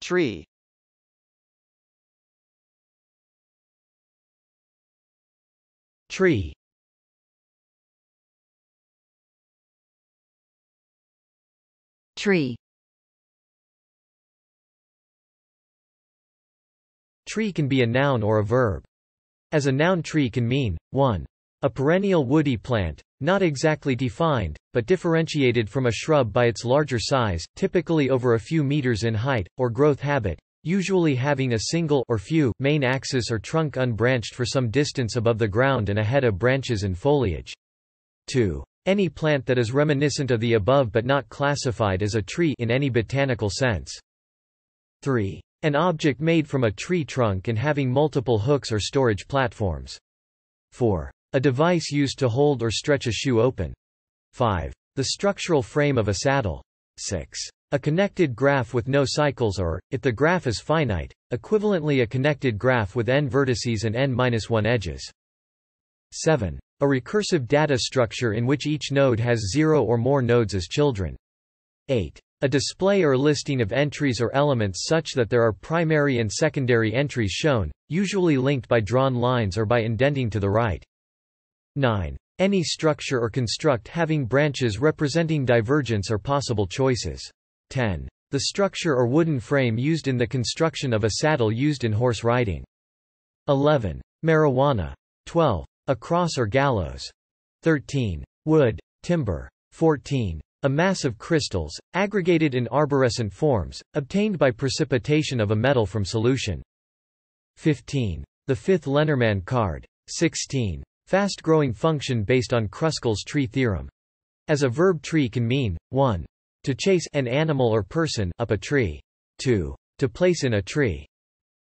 tree tree tree Tree can be a noun or a verb. As a noun tree can mean, 1. A perennial woody plant, not exactly defined, but differentiated from a shrub by its larger size, typically over a few meters in height, or growth habit, usually having a single or few main axis or trunk unbranched for some distance above the ground and ahead of branches and foliage. 2. Any plant that is reminiscent of the above but not classified as a tree in any botanical sense. 3. An object made from a tree trunk and having multiple hooks or storage platforms. 4. A device used to hold or stretch a shoe open. 5. The structural frame of a saddle. 6. A connected graph with no cycles or, if the graph is finite, equivalently a connected graph with n vertices and n-1 edges. 7. A recursive data structure in which each node has zero or more nodes as children. 8. A display or listing of entries or elements such that there are primary and secondary entries shown, usually linked by drawn lines or by indenting to the right. 9. Any structure or construct having branches representing divergence or possible choices. 10. The structure or wooden frame used in the construction of a saddle used in horse riding. 11. Marijuana. 12. A cross or gallows. 13. Wood, timber. 14. A mass of crystals, aggregated in arborescent forms, obtained by precipitation of a metal from solution. 15. The fifth Lenormand card. 16 fast-growing function based on Kruskal's tree theorem. As a verb tree can mean, 1. To chase an animal or person up a tree. 2. To place in a tree.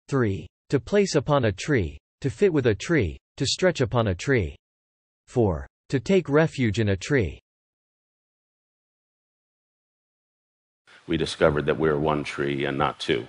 3. To place upon a tree, to fit with a tree, to stretch upon a tree. 4. To take refuge in a tree. We discovered that we we're one tree and not two.